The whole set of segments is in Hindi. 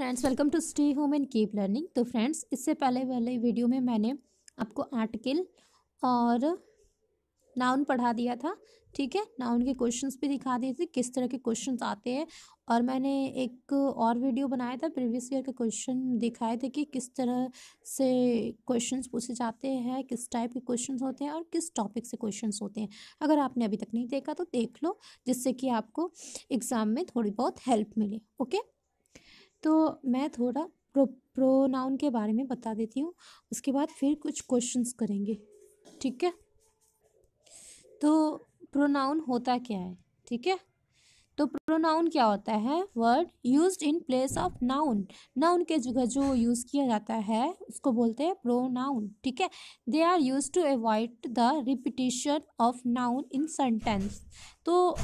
Friends welcome to stay home and keep learning तो फ्रेंड्स इससे पहले वाले वीडियो में मैंने आपको आर्टिकल और नाउन पढ़ा दिया था ठीक है नाउन के क्वेश्चंस भी दिखा दिए थे किस तरह के क्वेश्चंस आते हैं और मैंने एक और वीडियो बनाया था प्रीवियस ईयर के क्वेश्चन दिखाए थे कि किस तरह से क्वेश्चंस पूछे जाते हैं किस टाइप के क्वेश्चंस होते हैं और किस टॉपिक से क्वेश्चंस होते हैं अगर आपने अभी तक नहीं देखा तो देख लो जिससे कि आपको एग्ज़ाम में थोड़ी बहुत हेल्प मिले ओके तो मैं थोड़ा प्रो प्रोनाउन के बारे में बता देती हूँ उसके बाद फिर कुछ क्वेश्चंस करेंगे ठीक है तो प्रोनाउन होता क्या है ठीक है तो प्रोनाउन क्या होता है word use in place of noun noun के जगह जो यूज़ किया जाता है उसको बोलते हैं प्रोनाउन ठीक है they are use to avoid the repetition of noun in sentence तो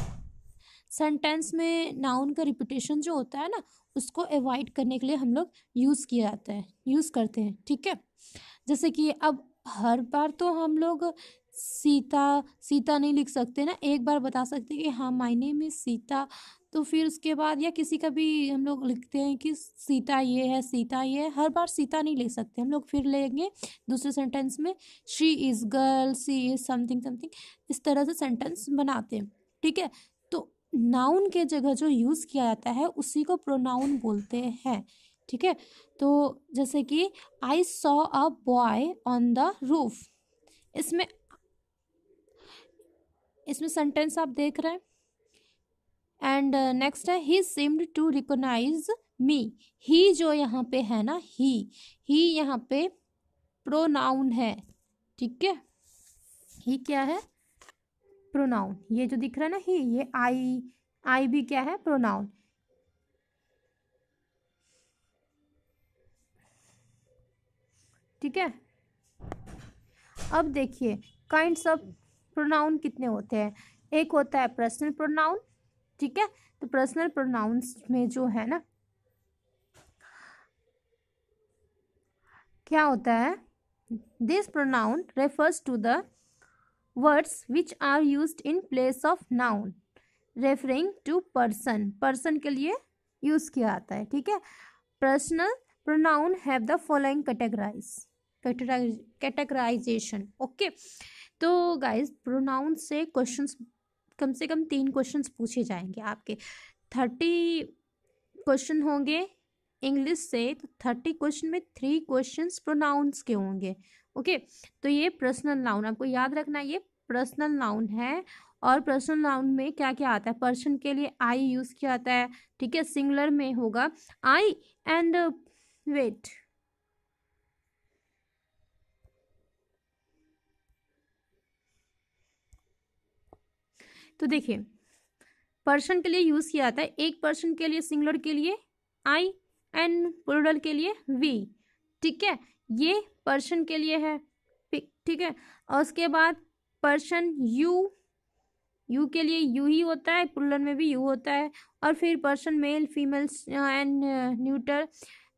सेंटेंस में नाउन का रिपीटेशन जो होता है ना उसको अवॉइड करने के लिए हम लोग यूज़ किया जाता है यूज़ करते हैं ठीक है जैसे कि अब हर बार तो हम लोग सीता सीता नहीं लिख सकते ना एक बार बता सकते कि हाँ मायने में सीता तो फिर उसके बाद या किसी का भी हम लोग लिखते हैं कि सीता ये है सीता ये है हर बार सीता नहीं ले सकते हम लोग फिर लेंगे दूसरे सेंटेंस में she is girl she is something something इस तरह से सेंटेंस बनाते हैं ठीक है नाउन के जगह जो यूज़ किया जाता है उसी को प्रोनाउन बोलते हैं ठीक है तो जैसे कि I saw a boy on the roof इसमें इसमें सेंटेंस आप देख रहे हैं एंड नेक्स्ट है he seemed to recognise me he जो यहाँ पे है ना ही ही यहाँ पे प्रोनाउन है ठीक है ही क्या है प्रोनाउन ये जो दिख रहा है ना ही ये आई आई भी क्या है प्रोनाउन ठीक है अब देखिए काइंड्स ऑफ प्रोनाउन कितने होते हैं एक होता है पर्सनल प्रोनाउन ठीक है तो पर्सनल प्रोनाउंस में जो है ना क्या होता है this pronoun refers to the words which are use in place of noun referring to person person के लिए यूज किया जाता है ठीक है personal pronoun have the following categorize categorization okay तो गाइज प्रोनाउन से क्वेश्चंस कम से कम तीन क्वेश्चंस पूछे जाएंगे आपके थर्टी क्वेश्चन होंगे इंग्लिश से तो थर्टी क्वेश्चन में थ्री क्वेश्चंस प्रोनाउंस के होंगे ओके तो ये पर्सनल नाउन आपको याद रखना ये पर्सनल नाउन है और पर्सनल नाउन में क्या क्या आता है पर्सन के लिए आई यूज़ किया जाता है ठीक है सिंगुलर में होगा आई एंड वेट तो देखिए पर्सन के लिए यूज़ किया जाता है एक पर्सन के लिए सिंगुलर के लिए आई एंड प्लूरल के लिए वी ठीक है ये पर्सन के लिए है ठीक है और उसके बाद पर्सन यू यू के लिए यू ही होता है पुल्लन में भी यू होता है और फिर person male female and neuter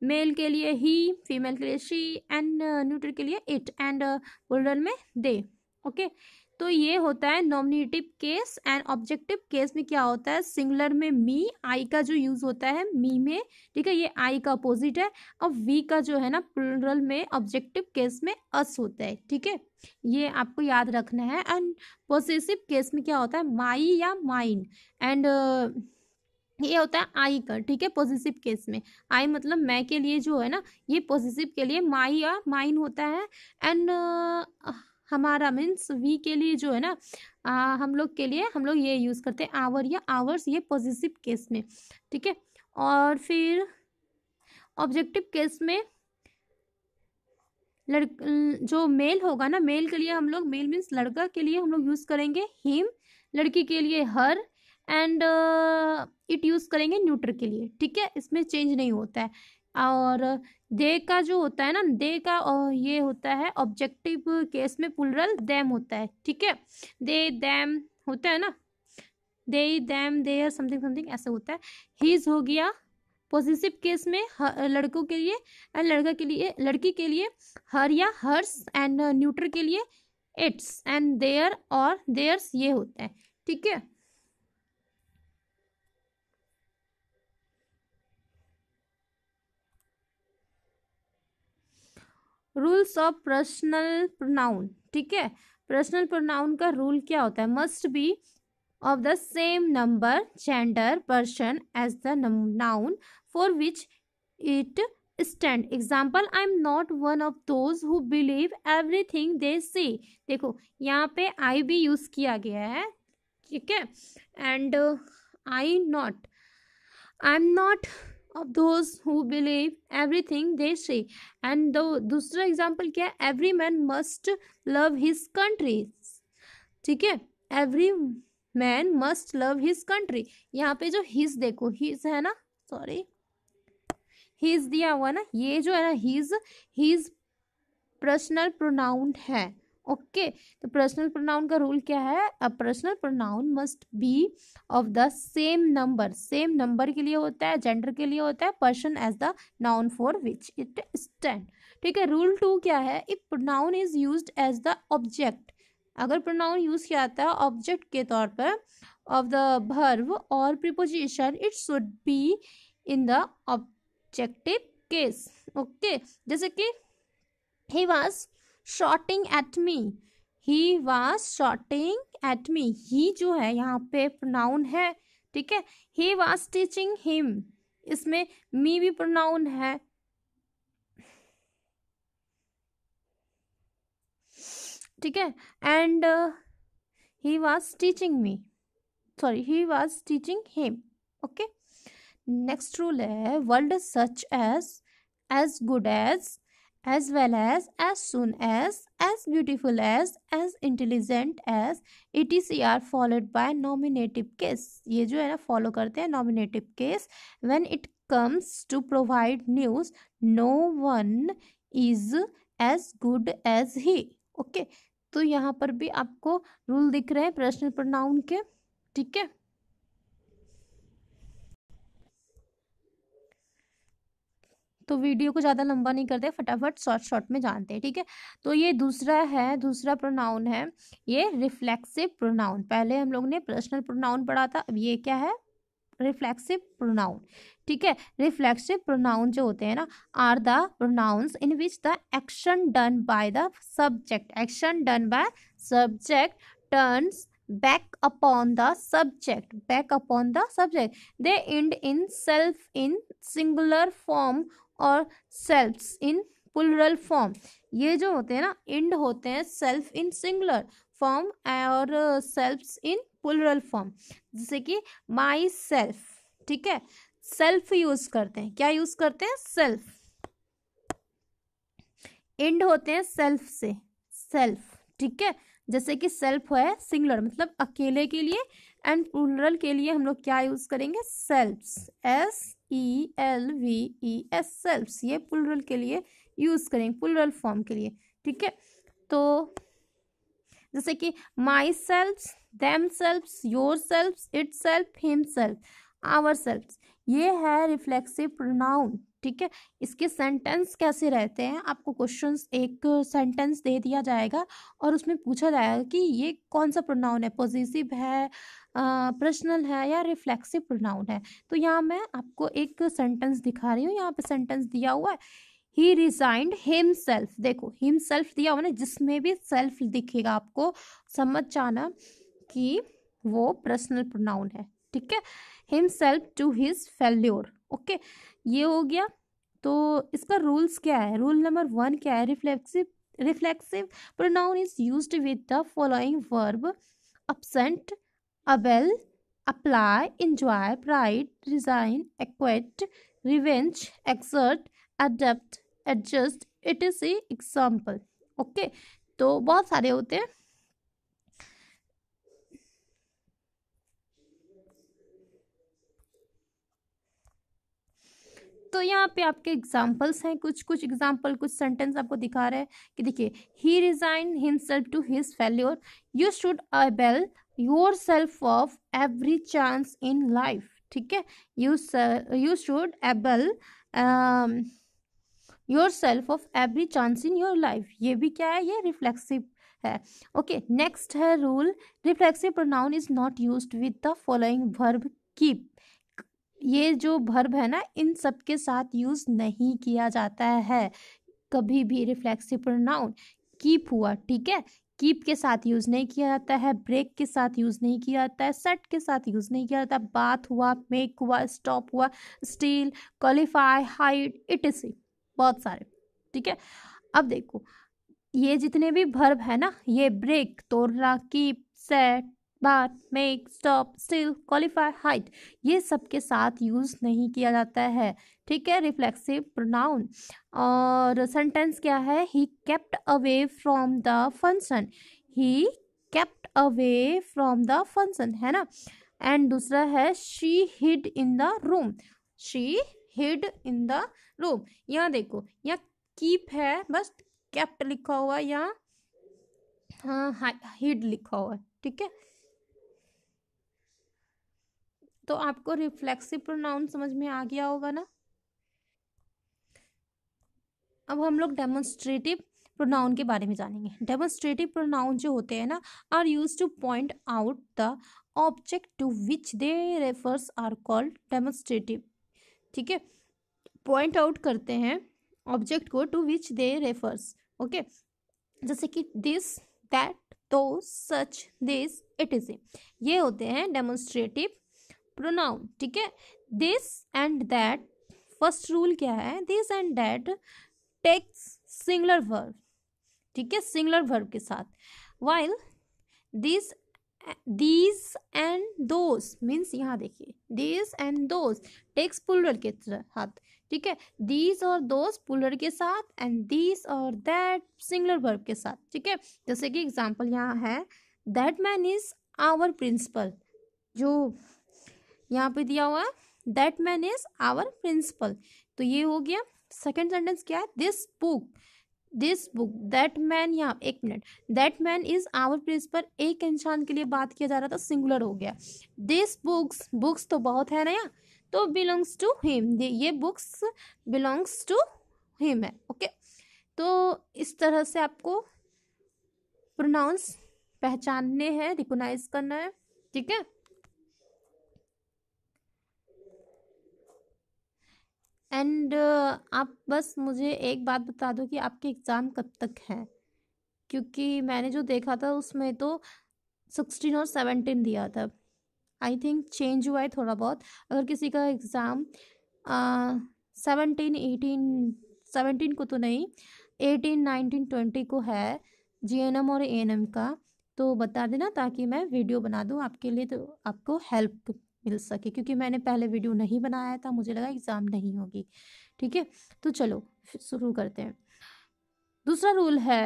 male के लिए ही फीमेल के लिए शी एंड न्यूटर के लिए इट एंड पुल्लन में दे ओके okay? तो ये होता है nominative case and objective case में क्या होता है सिंगुलर में मी आई का जो यूज होता है मी में ठीक है ये आई का अपोजिट है और वी का जो है ना प्लूरल में ऑब्जेक्टिव केस में अस होता है ठीक है ये आपको याद रखना है एंड पॉजिटिव केस में क्या होता है माई या माइन एंड ये होता है आई का ठीक है पॉजिटिव केस में आई मतलब मैं के लिए जो है ना ये पॉजिटिव के लिए माई या माइन होता है एंड हमारा मीन्स वी के लिए जो है ना आ, हम लोग के लिए हम लोग ये यूज़ करते हैं आवर या आवर्स ये पॉजिटिव केस में ठीक है और फिर ऑब्जेक्टिव केस में लड़ जो मेल होगा ना मेल के लिए हम लोग मेल मीन्स लड़का के लिए हम लोग यूज़ करेंगे हिम लड़की के लिए हर एंड इट यूज़ करेंगे न्यूट्र के लिए ठीक है इसमें चेंज नहीं होता है और दे का जो होता है ना दे का ये होता है ऑब्जेक्टिव केस में पुलरल दैम होता है ठीक है दे दैम होता है ना they them they something something ऐसे होता है हीज हो गया पॉजिटिव केस में लड़कों के लिए एंड लड़का के लिए लड़की के लिए हर या हर्स एंड न्यूट्र के लिए इट्स एंड देयर और देयर्स ये होता है ठीक है रूल्स ऑफ पर्सनल प्रोनाउन ठीक है पर्सनल प्रोनाउन का रूल क्या होता है must be of the same number gender person as the noun for which it stand example I am not one of those who believe everything they say देखो यहाँ पे आई भी यूज़ किया गया है ठीक है and I not I am not of those who believe everything they say and दो दूसरा एग्जाम्पल क्या है every man must love his country ठीक है every man must love his country यहाँ पे जो हिज देखो हिज है ना सॉरी हिज दिया हुआ ना ये जो है ना हिज हिज पर्सनल प्रोनाउंड है ओके तो पर्सनल प्रोनाउन का रूल क्या है a personal pronoun must be of the same number same number के लिए होता है जेंडर के लिए होता है person as the noun for which it stand ठीक है रूल टू क्या है if pronoun is use as the object अगर प्रोनाउन यूज किया जाता है ऑब्जेक्ट के तौर पर ऑफ द भर्व और preposition it should be in the objective case okay जैसे कि ही was shouting at me he was shouting at me he जो है यहाँ पे प्रोनाउन है ठीक है ही वॉज टीचिंग हिम इसमें मी भी प्रोनाउन है ठीक है and he was teaching me sorry he was teaching him okay next rule है word such as as good as as well as as soon as as beautiful as as intelligent as etc are followed by nominative case ये जो है ना follow करते हैं nominative case when it comes to provide news no one is as good as he okay. तो यहाँ पर भी आपको रूल दिख रहे हैं प्रश्न प्रनाउन के ठीक है तो वीडियो को ज़्यादा लंबा नहीं करते फटाफट शॉर्ट शॉर्ट में जानते हैं ठीक है तो ये दूसरा है दूसरा प्रोनाउन है ये रिफ्लेक्सिव प्रोनाउन पहले हम लोग ने पर्सनल प्रोनाउन पढ़ा था अब ये क्या है रिफ्लेक्सिव प्रोनाउन ठीक है रिफ्लेक्सिव प्रोनाउन जो होते हैं ना are the pronouns in which the action done by the subject action done by subject turns back upon the subject back upon the subject they end in self in singular form और सेल्फ इन पुलरल फॉर्म ये जो होते हैं ना इंड होते हैं सेल्फ इन सिंगुलर फॉर्म और सेल्फ इन पुलरल फॉर्म जैसे कि माई सेल्फ ठीक है सेल्फ यूज करते हैं क्या यूज करते हैं सेल्फ इंड होते हैं सेल्फ से सेल्फ ठीक है जैसे कि सेल्फ है सिंगुलर मतलब अकेले के लिए एंड प्लूरल के लिए हम लोग क्या यूज करेंगे selves S E L V E S selves ये प्लूरल के लिए यूज करेंगे प्लूरल फॉर्म के लिए ठीक है तो जैसे कि myself themself yourself itself himself ourself ये है रिफ्लेक्सिव प्रोनाउन ठीक है इसके सेंटेंस कैसे रहते हैं आपको क्वेश्चंस एक सेंटेंस दे दिया जाएगा और उसमें पूछा जाएगा कि ये कौन सा प्रोनाउन है पॉजिटिव है पर्सनल है या रिफ्लेक्सिव प्रोनाउन है तो यहाँ मैं आपको एक सेंटेंस दिखा रही हूँ यहाँ पे सेंटेंस दिया हुआ है ही रिजाइंड हिम सेल्फ देखो हिम सेल्फ दिया हुआ ना जिसमें भी सेल्फ दिखेगा आपको समझ जाना कि वो पर्सनल प्रोनाउन है ठीक है himself to his failure okay ये हो गया तो इसका रूल्स क्या है रूल नंबर वन क्या है reflexive reflexive pronoun is use with the following verb absent avail apply enjoy pride resign acquit revenge exert adapt adjust it is a example okay तो बहुत सारे होते हैं तो यहाँ पे आपके एग्जाम्पल्स हैं कुछ कुछ एग्जाम्पल कुछ सेंटेंस आपको दिखा रहा है कि देखिए he resign himself to his failure you should avail yourself of every chance in life ठीक है you you should avail yourself of every chance in your life ये भी क्या है ये रिफ्लेक्सिव है ओके नेक्स्ट है rule reflexive pronoun is not use with the following verb keep ये जो भर्ब है ना इन सब के साथ यूज़ नहीं किया जाता है कभी भी रिफ्लेक्सिव प्रोनाउन कीप हुआ ठीक है कीप के साथ यूज़ नहीं किया जाता है ब्रेक के साथ यूज़ नहीं किया जाता है सेट के साथ यूज़ नहीं किया जाता बात हुआ मेक हुआ स्टॉप हुआ still qualify hide it is बहुत सारे ठीक है अब देखो ये जितने भी भर्ब है ना ये ब्रेक तोड़ना keep set bathe make stop still qualify hide ये सब के साथ यूज़ नहीं किया जाता है ठीक है रिफ्लेक्सिव प्रोनाउन और सेंटेंस क्या है he kept away from the function he kept away from the function है ना एंड दूसरा है she hid in the room she hid in the room यहाँ देखो यहाँ कीप है बस कैप्ट लिखा हुआ यहाँ हाँ हिड लिखा हुआ ठीक है तो आपको रिफ्लेक्सिव प्रोनाउन समझ में आ गया होगा ना अब हम लोग डेमोन्स्ट्रेटिव प्रोनाउन के बारे में जानेंगे डेमोन्स्ट्रेटिव प्रोनाउन जो होते हैं ना are use to point out the object to which they refers are called demonstrative ठीक है पॉइंट आउट करते हैं ऑब्जेक्ट को to which they refers okay जैसे कि दिस दैट तो सच दिस इट इज ये होते हैं डेमोन्स्ट्रेटिव प्रोनाउन ठीक है this and that first rule क्या है this and that takes singular verb ठीक है सिंगुलर वर्ब के साथ while this these and those means यहाँ देखिए this and those takes plural के साथ ठीक है दीज और दोज पुलर के साथ एंड दिस और दैट सिंगुलर वर्ब के साथ ठीक है जैसे कि एग्जाम्पल यहाँ है that man is our principal जो यहाँ पे दिया हुआ है that man is our principal तो ये हो गया सेकेंड सेंटेंस क्या है this book this book that man यहाँ एक minute that man is our principal एक इंसान के लिए बात किया जा रहा था सिंगुलर हो गया दिस बुक्स बुक्स तो बहुत है ना यहाँ तो बिलोंग्स टू हिम ये बुक्स बिलोंग्स टू हिम है ओके तो इस तरह से आपको प्रोनाउंस पहचानने हैं रिकोनाइज करना है ठीक है एंड आप बस मुझे एक बात बता दो कि आपके एग्ज़ाम कब तक हैं क्योंकि मैंने जो देखा था उसमें तो सिक्सटीन और सेवनटीन दिया था आई थिंक चेंज हुआ है थोड़ा बहुत अगर किसी का एग्ज़ाम सेवनटीन एटीन सेवनटीन को तो नहीं एटीन नाइनटीन ट्वेंटी को है जी एन एम और ए एन एम का तो बता देना ताकि मैं वीडियो बना दूँ आपके लिए तो आपको हेल्प मिल सके क्योंकि मैंने पहले वीडियो नहीं बनाया था मुझे लगा एग्ज़ाम नहीं होगी ठीक है तो चलो शुरू करते हैं दूसरा रूल है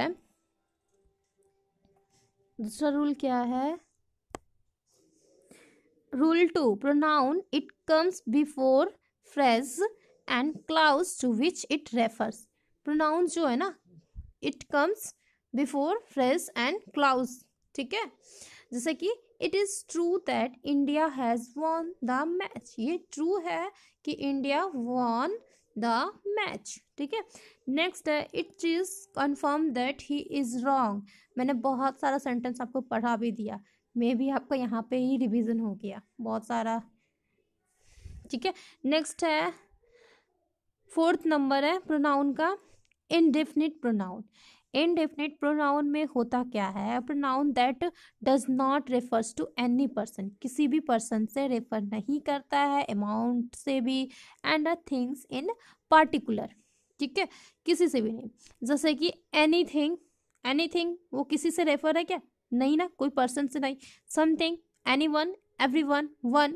दूसरा रूल क्या है rule two pronoun it comes before phrase and clause to which it refers pronoun जो है ना it comes before phrase and clause ठीक है जैसे कि it is true that India has won the match ये ट्रू है कि इंडिया वॉन द मैच ठीक है नेक्स्ट है it is confirm that he is wrong मैंने बहुत सारा सेंटेंस आपको पढ़ा भी दिया मे भी आपका यहाँ पे ही रिवीजन हो गया बहुत सारा ठीक है नेक्स्ट है फोर्थ नंबर है प्रोनाउन का इनडेफिनिट प्रोनाउन इनडेफिनेट प्रोनाउन में होता क्या है pronoun that does not refers to any person किसी भी पर्सन से रेफर नहीं करता है अमाउंट से भी and a things in particular ठीक है किसी से भी नहीं जैसे कि एनी थिंग एनी थिंग वो किसी से रेफर है क्या नहीं ना कोई पर्सन से नहीं something anyone everyone one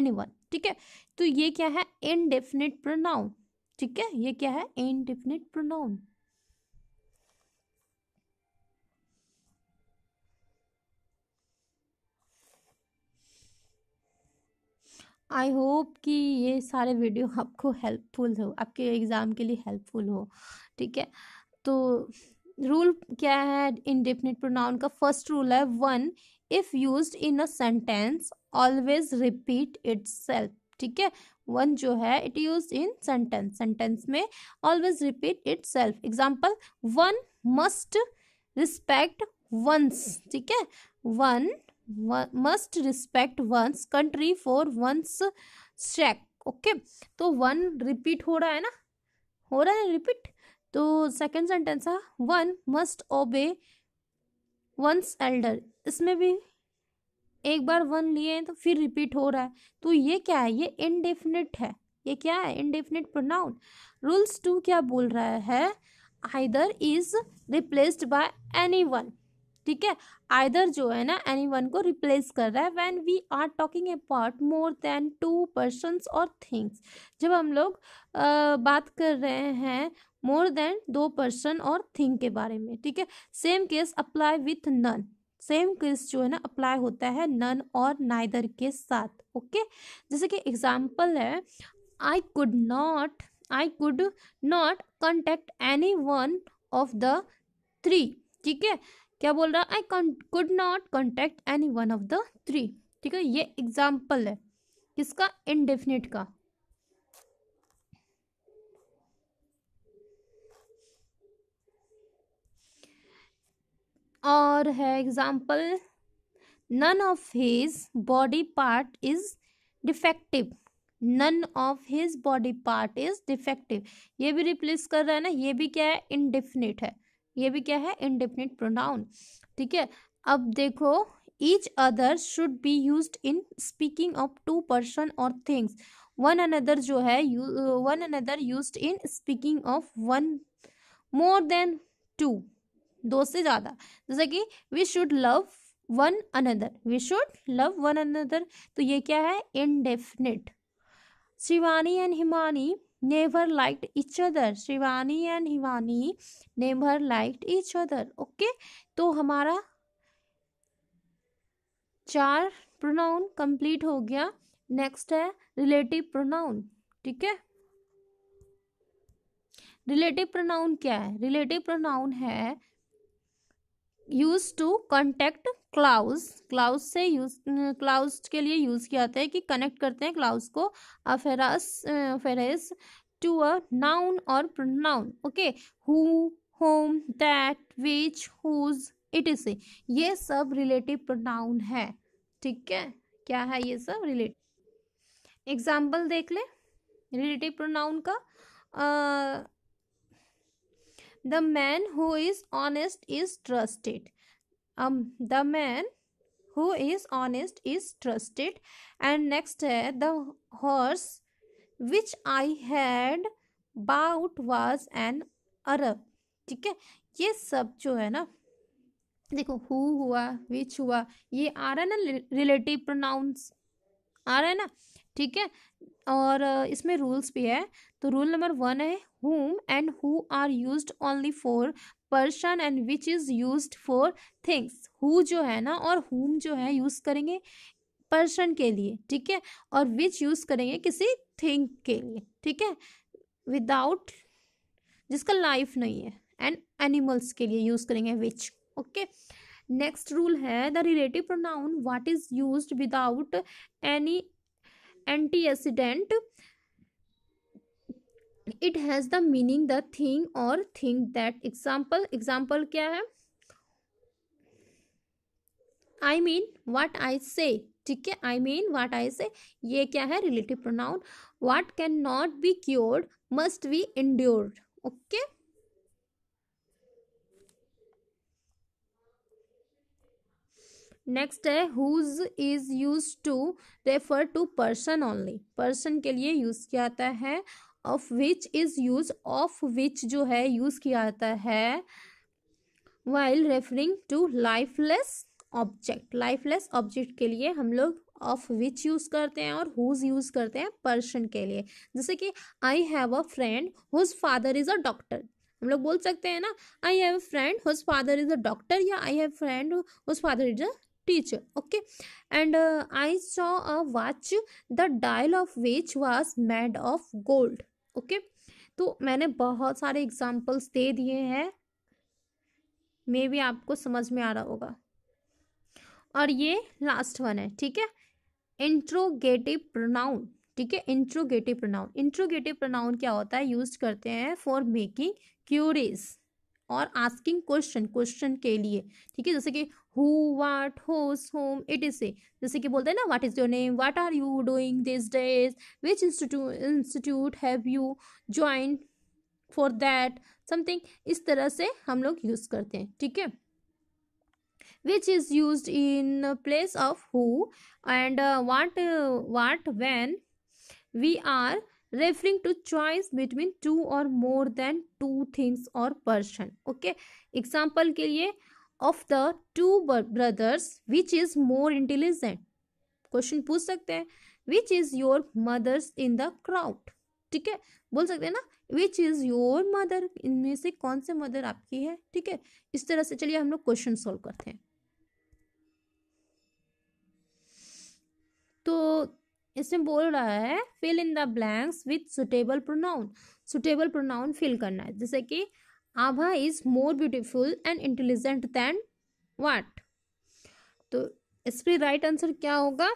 anyone ठीक है तो ये क्या है इनडेफिनेट प्रोनाउन ठीक है ये क्या है इनडेफिनेट प्रोनाउन आई होप कि ये सारे वीडियो आपको हेल्पफुल हो आपके एग्ज़ाम के लिए हेल्पफुल हो ठीक है तो रूल क्या है इनडेफिनेट प्रोनाउन का फर्स्ट रूल है one if use in a sentence always repeat its ठीक है वन जो है it use in sentence sentence में always repeat itself example one must respect one's ठीक है one must respect one's country for one's sake okay तो वन रिपीट हो रहा है ना हो रहा है रिपीट तो सेकेंड सेंटेंस है one must obey one's Elder इसमें भी एक बार वन लिए हैं तो फिर रिपीट हो रहा है तो ये क्या है ये इनडेफिनिट है ये क्या है इनडेफिनिट प्रोनाउन रूल्स टू क्या बोल रहा है either is replaced by anyone ठीक है आइदर जो है ना एनी वन को रिप्लेस कर रहा है when we are talking about more than two person और थिंग्स जब हम लोग आ, बात कर रहे हैं मोर देन दो पर्सन और थिंग के बारे में ठीक है same case apply with none same case जो है ना अप्लाई होता है नन और नाइदर के साथ ओके जैसे कि एग्जाम्पल है I could not I could not contact anyone of the three ठीक है क्या बोल रहा I could not contact anyone of the three ठीक है ये एग्जाम्पल है किसका इनडेफिनेट का और है example none of his body part is defective none of his body part is defective ये भी रिप्लेस कर रहा है ना ये भी क्या है इनडिफिनिट है ये भी क्या है इनडिफिनिट प्रोनाउन ठीक है अब देखो each other should be use in speaking of two person और थिंग्स वन अनदर जो है one another use in speaking of one more than two दो से ज़्यादा जैसे कि we should love one another we should love one another तो ये क्या है indefinite Shivani and Himani never liked each other Shivani and Himani never liked each other okay तो हमारा चार प्रोनाउन कंप्लीट हो गया नेक्स्ट है रिलेटिव प्रोनाउन ठीक है रिलेटिव प्रोनाउन क्या है रिलेटिव प्रोनाउन है use to contact clause clause से यूज क्लाउज के लिए यूज किया जाता है कि कनेक्ट करते हैं क्लाउज को अफेरास फेरेस अ नाउन और pronoun okay who whom that which which it is ये सब रिलेटिव प्रोनाउन है ठीक है क्या है ये सब रिलेटिव एग्जाम्पल देख ले रिलेटिव प्रोनाउन का the man who is honest is trusted the man who is honest is trusted and next है the horse which I had bought was an Arab ठीक है ये सब जो है ना देखो हु हुआ विच हुआ ये आ रहा है ना रिलेटिव प्रोनाउंस आ रहा है ना ठीक है और इसमें रूल्स भी है तो रूल नंबर वन है whom and who are used only for person and which is used for things who जो है ना और हुम जो है यूज़ करेंगे पर्सन के लिए ठीक है और विच यूज़ करेंगे किसी थिंकिंग ठीक है विदाउट जिसका लाइफ नहीं है एंड एनिमल्स के लिए यूज करेंगे विच ओके नेक्स्ट रूल है the relative pronoun what is use without any antecedent it has the meaning the thing और थिंग दैट एग्जाम्पल एग्जाम्पल क्या है आई मीन वट आई से ठीक है आई मीन वाट आई से ये क्या है relative pronoun what can not be cured must be endured okay next है whose is use to refer to person only person के लिए यूज किया जाता है of which is use of which जो है यूज किया जाता है while referring to lifeless object lifeless object के लिए हम लोग ऑफ विच यूज़ करते हैं और हुज यूज़ करते हैं पर्सन के लिए जैसे कि I have a friend whose father is a doctor हम लोग बोल सकते हैं ना I have a friend whose father is a doctor या I have friend whose father is a teacher okay and I saw a watch the dial of which was made of gold okay तो मैंने बहुत सारे एग्जाम्पल्स दे दिए हैं मे भी आपको समझ में आ रहा होगा और ये लास्ट वन है ठीक है इंट्रोगेटिव प्रोनाउन ठीक है इंट्रोगेटिव प्रोनाउन इंट्रोगेटिव प्रोनाउन क्या होता है यूज करते हैं फॉर मेकिंग क्यूरीज और आस्किंग क्वेश्चन क्वेश्चन के लिए ठीक है जैसे कि हु वाट होस होम इट इज से जैसे कि बोलते हैं ना what is your name what are you doing this days which institute have you join for that something इस तरह से हम लोग यूज़ करते हैं ठीक है which is used in place of who and uh, what uh, what when we are referring to choice between two or more than two things or person okay example ke liye of the two brothers which is more intelligent question पूछ sakte hain which is your mothers in the crowd ठीक है बोल सकते हैं ना विच इज योर मदर इनमें से कौन से मदर आपकी है ठीक है इस तरह से चलिए हम लोग क्वेश्चन सोल्व करते हैं इसमें बोल रहा है fill in the blanks with suitable pronoun suitable pronoun fill करना है जैसे कि Abha is more beautiful and intelligent than what तो इस पर राइट आंसर क्या होगा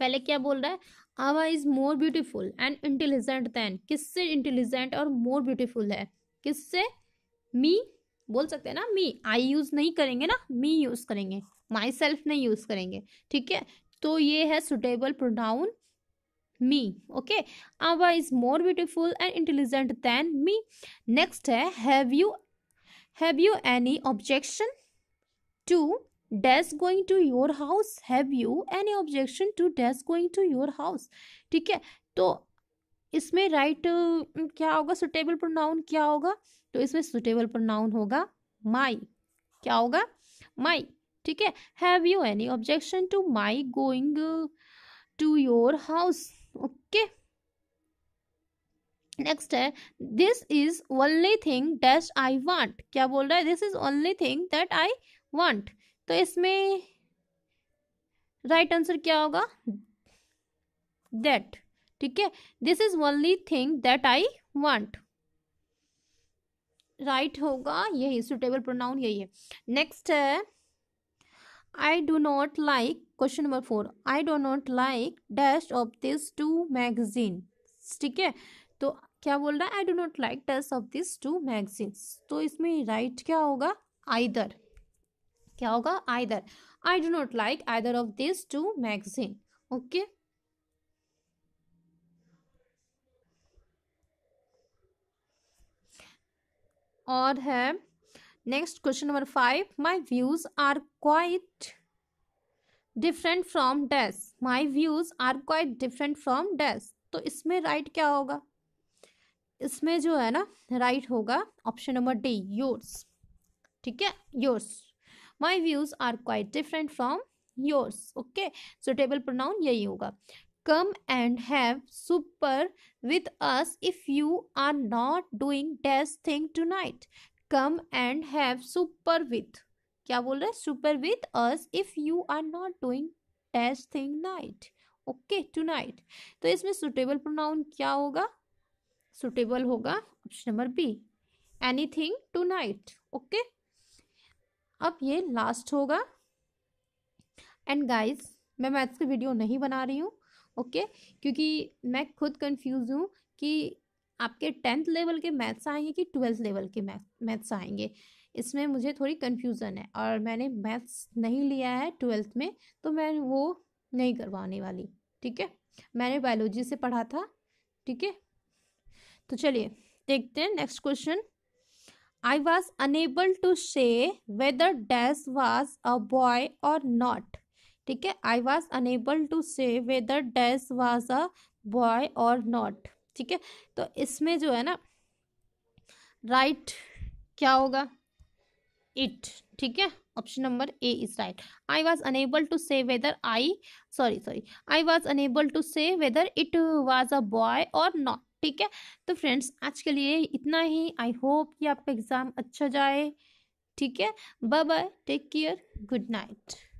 पहले क्या बोल रहा है Abha is more beautiful and intelligent than किससे इंटेलिजेंट और मोर ब्यूटिफुल है किससे मी बोल सकते हैं ना मी आई यूज़ नहीं करेंगे ना मी यूज़ करेंगे माई सेल्फ नहीं यूज़ करेंगे ठीक है तो ये है suitable pronoun me okay Abha is more beautiful and intelligent than me next है have you have you any objection to dash going to your house have you any objection to dash going to your house ठीक है तो इसमें राइट right, क्या होगा सुटेबल प्रोनाउन क्या होगा तो इसमें सुटेबल प्रोनाउन होगा माई क्या होगा माई ठीक है have you any objection to my going to your house okay next है this is only thing dash I want क्या बोल रहा है this is only thing that I want तो इसमें राइट right आंसर क्या होगा दैट ठीक है this is only thing that I want right होगा यही सुटेबल प्रोनाउन यही है नेक्स्ट है I do not like question number four I do not like dash of this two magazine ठीक है तो क्या बोल रहा है I do not like dash of this two magazines तो इसमें राइट right क्या होगा आइदर क्या होगा either I do not like either of this two magazine okay और है next question number five my views are quite different from dash my views are quite different from dash तो इसमें राइट right क्या होगा इसमें जो है ना राइट right होगा ऑप्शन नंबर डी योर्स ठीक है yours my views are quite different from yours okay suitable pronoun यही होगा come and have supper with us if you are not doing dash thing tonight come and have supper with क्या बोल रहे हैं supper with us if you are not doing dash thing night okay tonight तो इसमें सुटेबल प्रोनाउन क्या होगा सुटेबल होगा option number B anything tonight okay अब ये लास्ट होगा एंड गाइज मैं मैथ्स की वीडियो नहीं बना रही हूँ ओके okay? क्योंकि मैं खुद कंफ्यूज हूँ कि आपके टेंथ लेवल के मैथ्स आएंगे कि ट्वेल्थ लेवल के मैथ्स आएंगे इसमें मुझे थोड़ी कन्फ्यूज़न है और मैंने मैथ्स नहीं लिया है ट्वेल्थ में तो मैं वो नहीं करवाने वाली ठीक है मैंने बायोलॉजी से पढ़ा था ठीक है तो चलिए देखते हैं next question I was unable to say whether dash was a boy और नॉट ठीक है I was unable to say whether dash was a boy और नॉट ठीक है तो इसमें जो है ना राइट क्या होगा इट ठीक है option number A is right I was unable to say whether I sorry sorry I was unable to say whether it was a boy और नॉट ठीक है तो फ्रेंड्स आज के लिए इतना ही आई होप कि आपका एग्ज़ाम अच्छा जाए ठीक है bye bye take care good night